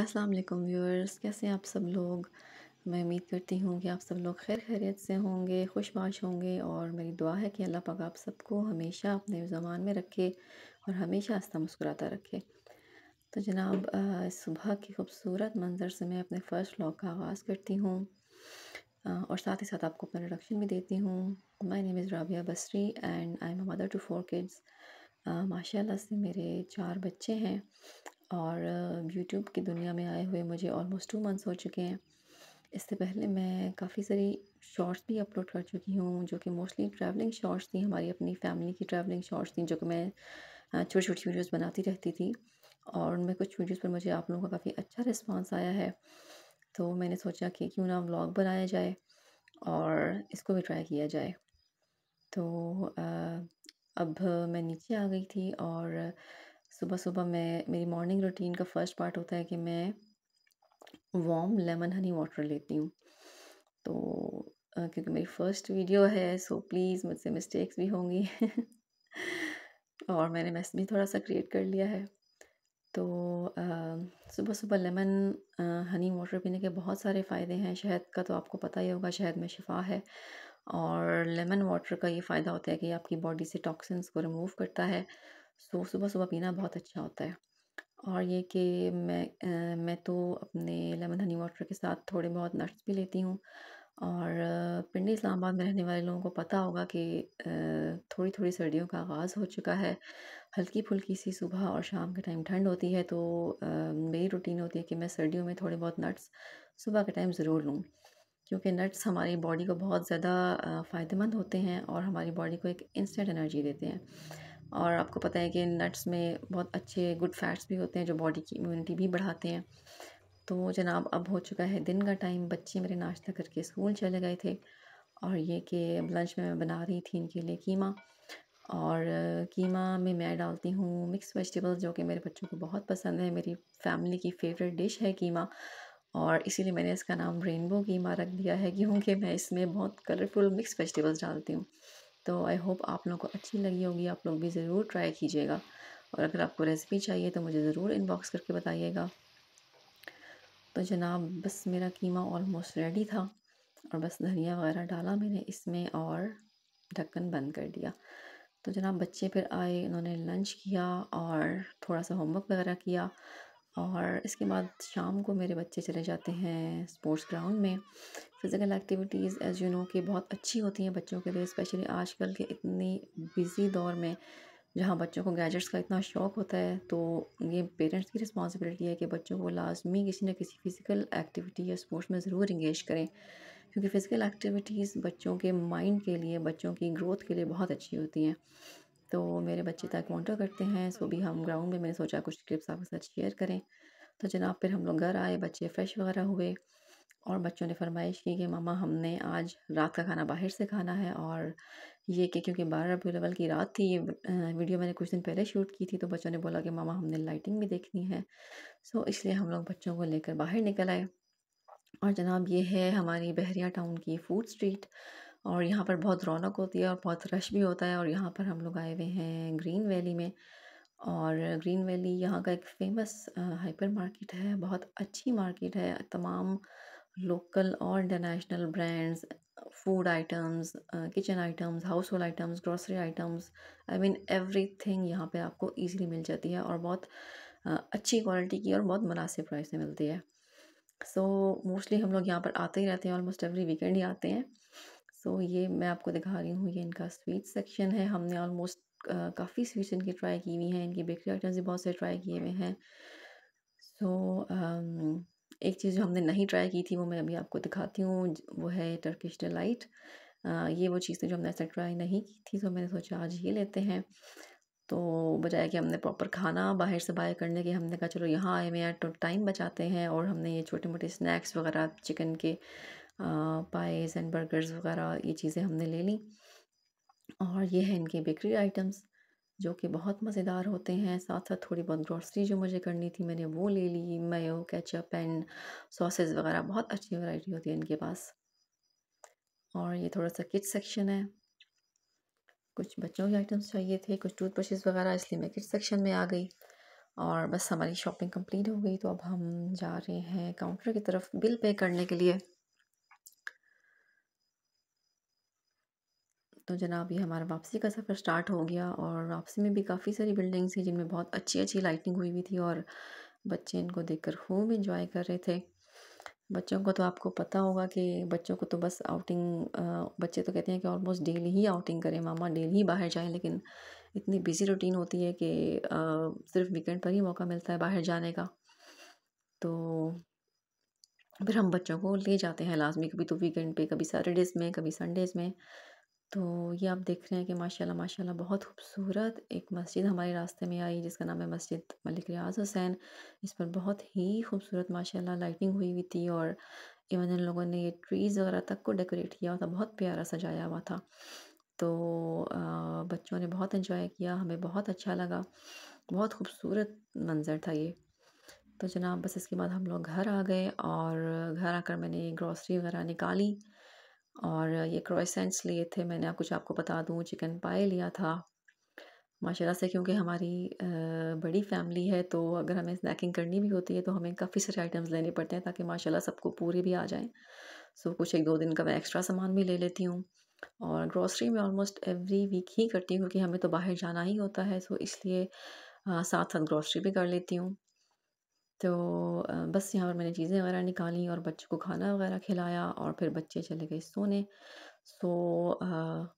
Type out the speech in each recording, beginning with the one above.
अस्सलाम वालेकुम व्यूअर्स कैसे हैं आप सब लोग मैं उम्मीद करती हूँ कि आप सब लोग खैर खैरियत से होंगे खुशबाश होंगे और मेरी दुआ है कि अल्लाह पाक आप सबको हमेशा अपने ज़मान में रखे और हमेशा हंसता मुस्कुराता रखे तो जनाब सुबह के खूबसूरत मंज़र से मैं अपने फ़र्स्ट व्लॉग का आगाज़ करती हूँ और साथ ही साथ आपको अपना इंट्रोडक्शन भी देती हूँ my name is Rabia Basri and I am mother to four kids माशाल्लाह से मेरे चार बच्चे हैं और यूट्यूब की दुनिया में आए हुए मुझे ऑलमोस्ट टू मंथ्स हो चुके हैं इससे पहले मैं काफ़ी सारी शॉर्ट्स भी अपलोड कर चुकी हूँ जो कि मोस्टली ट्रैवलिंग शॉर्ट्स थी हमारी अपनी फैमिली की ट्रैवलिंग शॉर्ट्स थी जो कि मैं छोटी छोटी वीडियोस बनाती रहती थी और उनमें कुछ वीडियोस पर मुझे आप लोगों का काफ़ी अच्छा रिस्पांस आया है तो मैंने सोचा कि क्यों ना व्लॉग बनाया जाए और इसको भी ट्राई किया जाए तो अब मैं नीचे आ गई थी और सुबह सुबह मैं मेरी मॉर्निंग रूटीन का फर्स्ट पार्ट होता है कि मैं वॉम लेमन हनी वाटर लेती हूँ तो क्योंकि मेरी फ़र्स्ट वीडियो है सो प्लीज़ मुझसे मिस्टेक्स भी होंगी और मैंने मैस भी थोड़ा सा क्रिएट कर लिया है तो सुबह सुबह लेमन हनी वाटर पीने के बहुत सारे फ़ायदे हैं शहद का तो आपको पता ही होगा शहद में शिफा है और लेमन वाटर का ये फ़ायदा होता है कि आपकी बॉडी से टॉक्सिन्स को रिमूव करता है सो सुबह सुबह पीना बहुत अच्छा होता है और ये कि मैं आ, मैं तो अपने लेमन हनी वाटर के साथ थोड़े बहुत नट्स भी लेती हूँ और पिंडी इस्लामाबाद में रहने वाले लोगों को पता होगा कि थोड़ी थोड़ी सर्दियों का आगाज़ हो चुका है हल्की फुल्की सी सुबह और शाम के टाइम ठंड होती है तो आ, मेरी रूटीन होती है कि मैं सर्दियों में थोड़े बहुत नट्स सुबह के टाइम ज़रूर लूँ क्योंकि नट्स हमारी बॉडी को बहुत ज़्यादा फ़ायदेमंद होते हैं और हमारी बॉडी को एक इंस्टेंट एनर्जी देते हैं और आपको पता है कि नट्स में बहुत अच्छे गुड फैट्स भी होते हैं जो बॉडी की इम्यूनिटी भी बढ़ाते हैं तो जनाब अब हो चुका है दिन का टाइम बच्चे मेरे नाश्ता करके स्कूल चले गए थे और ये कि अब लंच में मैं बना रही थी इनके लिए कीमा और कीमा में मैं डालती हूँ मिक्स वेजिटेबल्स जो कि मेरे बच्चों को बहुत पसंद है मेरी फैमिली की फेवरेट डिश है कीमा और इसीलिए मैंने इसका नाम रेनबो कीमा रख दिया है क्योंकि मैं इसमें बहुत कलरफुल मिक्स वेजिटेबल्स डालती हूँ तो आई होप आप लोग को अच्छी लगी होगी आप लोग भी ज़रूर ट्राई कीजिएगा और अगर आपको रेसिपी चाहिए तो मुझे ज़रूर इनबॉक्स करके बताइएगा तो जनाब बस मेरा कीमा ऑलमोस्ट रेडी था और बस धनिया वगैरह डाला मैंने इसमें और ढक्कन बंद कर दिया तो जनाब बच्चे फिर आए उन्होंने लंच किया और थोड़ा सा होमवर्क वगैरह किया और इसके बाद शाम को मेरे बच्चे चले जाते हैं स्पोर्ट्स ग्राउंड में physical activities as you know कि बहुत अच्छी होती हैं बच्चों के लिए स्पेशली आजकल के इतनी बिज़ी दौर में जहाँ बच्चों को गैजेट्स का इतना शौक़ होता है तो ये पेरेंट्स की रिस्पॉन्सिबिलिटी है कि बच्चों को लाजमी किसी न किसी फ़िज़िकल एक्टिविटी या स्पोर्ट्स में ज़रूर इंगेज करें क्योंकि फ़िज़िकल एक्टिविटीज़ बच्चों के माइंड के लिए बच्चों की ग्रोथ के लिए बहुत अच्छी होती हैं तो मेरे बच्चे तक वांटर करते हैं सो भी हम ग्राउंड में मैंने सोचा कुछ क्लिप्स आपके साथ शेयर करें तो जनाब फिर हम लोग घर आए बच्चे फ्रेश वगैरह हुए और बच्चों ने फरमाइश की कि मामा हमने आज रात का खाना बाहर से खाना है और ये कि क्योंकि बारह रबी लेवल की रात थी ये वीडियो मैंने कुछ दिन पहले शूट की थी तो बच्चों ने बोला कि मामा हमने लाइटिंग भी देखनी है सो इसलिए हम लोग बच्चों को लेकर बाहर निकल आए और जनाब ये है हमारी बहरिया टाउन की फूड स्ट्रीट और यहाँ पर बहुत रौनक होती है और बहुत रश भी होता है और यहाँ पर हम लोग आए हुए हैं ग्रीन वैली में और ग्रीन वैली यहाँ का एक फ़ेमस हाइपर मार्केट है बहुत अच्छी मार्केट है तमाम लोकल और international brands food items kitchen items household items grocery items I mean everything यहाँ पर आपको ईजिली मिल जाती है और बहुत अच्छी क्वालिटी की और बहुत मुनासिब प्राइस में मिलती है सो so, मोस्टली हम लोग यहाँ पर आते ही रहते हैं ऑलमोस्ट एवरी वीकेंड ही आते हैं सो तो ये मैं आपको दिखा रही हूँ ये इनका स्वीट सेक्शन है हमने ऑलमोस्ट काफ़ी स्वीट्स इनकी ट्राई की हुई हैं इनकी बेकरी आइटम्स भी बहुत से ट्राई किए हुए हैं सो so, um, एक चीज़ जो हमने नहीं ट्राई की थी वो मैं अभी आपको दिखाती हूँ वो है टर्किश डिलाइट ये वो चीज़ थी जो हमने ऐसा ट्राई नहीं की थी तो मैंने सोचा आज ये लेते हैं तो बजाय कि हमने प्रॉपर खाना बाहर से बाय करने के हमने कहा चलो यहाँ आए हुए हैं तो टाइम बचाते हैं और हमने ये छोटे मोटे स्नैक्स वगैरह चिकन के पाइज़ एंड बर्गर्स वगैरह ये चीज़ें हमने ले ली और ये है इनकी बेकरी आइटम्स जो कि बहुत मज़ेदार होते हैं साथ साथ थोड़ी बहुत ग्रॉसरी जो मुझे करनी थी मैंने वो ले ली मेयो केचप एंड सॉसेज वगैरह बहुत अच्छी वैरायटी होती है इनके पास और ये थोड़ा सा किट सेक्शन है कुछ बच्चों के आइटम्स चाहिए थे कुछ टूथब्रशेस वगैरह इसलिए मैं किट सेक्शन में आ गई और बस हमारी शॉपिंग कम्प्लीट हो गई तो अब हम जा रहे हैं काउंटर की तरफ बिल पे करने के लिए तो जनाब ये हमारा वापसी का सफ़र स्टार्ट हो गया और वापसी में भी काफ़ी सारी बिल्डिंग्स हैं जिनमें बहुत अच्छी अच्छी लाइटिंग हुई हुई थी और बच्चे इनको देखकर खूब इंजॉय कर रहे थे बच्चों को तो आपको पता होगा कि बच्चों को तो बस आउटिंग बच्चे तो कहते हैं कि ऑलमोस्ट डेली ही आउटिंग करें मामा डेली ही बाहर जाएं लेकिन इतनी बिज़ी रूटीन होती है कि सिर्फ वीकेंड पर ही मौका मिलता है बाहर जाने का तो फिर हम बच्चों को ले जाते हैं लाजमी कभी तो वीकेंड पे कभी सैटरडेज़ में कभी संडेज़ में तो ये आप देख रहे हैं कि माशाल्लाह माशाल्लाह बहुत खूबसूरत एक मस्जिद हमारे रास्ते में आई जिसका नाम है मस्जिद मलिक रियाज हुसैन इस पर बहुत ही खूबसूरत माशाल्लाह लाइटिंग हुई हुई थी और इवन इन लोगों ने ये ट्रीज़ वगैरह तक को डेकोरेट किया हुआ था बहुत प्यारा सजाया हुआ था तो आ, बच्चों ने बहुत इन्जॉय किया हमें बहुत अच्छा लगा बहुत खूबसूरत मंज़र था ये तो जनाब बस इसके बाद हम लोग घर आ गए और घर आकर मैंने ग्रॉसरी वगैरह निकाली और ये क्रोसेंट्स लिए थे मैंने आप कुछ आपको बता दूँ चिकन पाए लिया था माशाल्लाह से क्योंकि हमारी बड़ी फैमिली है तो अगर हमें स्नैकिंग करनी भी होती है तो हमें काफ़ी सारे आइटम्स लेने पड़ते हैं ताकि माशाल्लाह सबको पूरे भी आ जाएं सो so, कुछ एक दो दिन का मैं एक्स्ट्रा सामान भी ले लेती हूँ और ग्रॉसरी में ऑलमोस्ट एवरी वीक ही करती हूँ क्योंकि हमें तो बाहर जाना ही होता है सो so, इसलिए साथ साथ ग्रॉसरी भी कर लेती हूँ तो बस यहाँ पर मैंने चीज़ें वगैरह निकाली और बच्चों को खाना वगैरह खिलाया और फिर बच्चे चले गए सोने सो आ,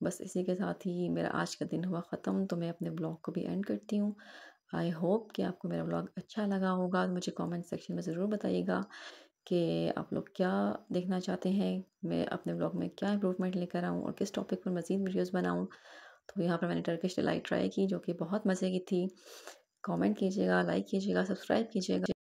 बस इसी के साथ ही मेरा आज का दिन हुआ ख़त्म तो मैं अपने ब्लॉग को भी एंड करती हूँ आई होप कि आपको मेरा ब्लॉग अच्छा लगा होगा मुझे कमेंट सेक्शन में ज़रूर बताइएगा कि आप लोग क्या देखना चाहते हैं मैं अपने ब्लॉग में क्या इम्प्रूवमेंट लेकर आऊँ और किस टॉपिक पर मज़ीद वीडियोज़ बनाऊँ तो यहाँ पर मैंने टर्किश डिलाइट ट्राई की जो कि बहुत मज़े की थी कमेंट कीजिएगा लाइक कीजिएगा सब्सक्राइब कीजिएगा